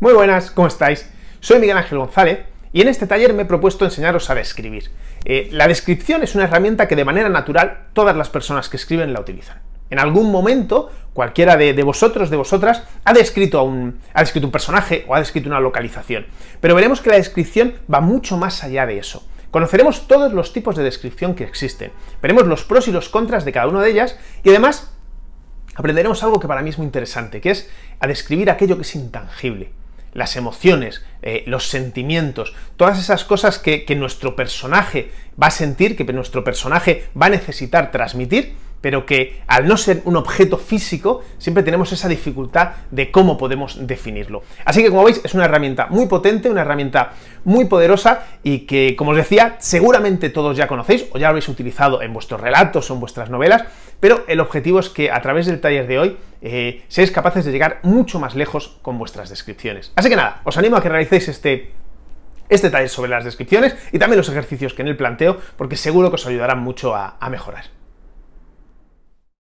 Muy buenas, ¿cómo estáis? Soy Miguel Ángel González y en este taller me he propuesto enseñaros a describir. Eh, la descripción es una herramienta que de manera natural todas las personas que escriben la utilizan. En algún momento, cualquiera de, vosotros, de vosotras, ha descrito, un, ha descrito un personaje o ha descrito una localización. Pero veremos que la descripción va mucho más allá de eso. Conoceremos todos los tipos de descripción que existen, veremos los pros y los contras de cada una de ellas y además aprenderemos algo que para mí es muy interesante, que es a describir aquello que es intangible las emociones, eh, los sentimientos, todas esas cosas que nuestro personaje va a sentir, que nuestro personaje va a necesitar transmitir, pero que al no ser un objeto físico, siempre tenemos esa dificultad de cómo podemos definirlo. Así que como veis, es una herramienta muy potente, una herramienta muy poderosa y que, como os decía, seguramente todos ya conocéis o ya habéis utilizado en vuestros relatos o en vuestras novelas, pero el objetivo es que a través del taller de hoy eh, seáis capaces de llegar mucho más lejos con vuestras descripciones. Así que nada, os animo a que realicéis este este taller sobre las descripciones y también los ejercicios que en él planteo, porque seguro que os ayudarán mucho a mejorar.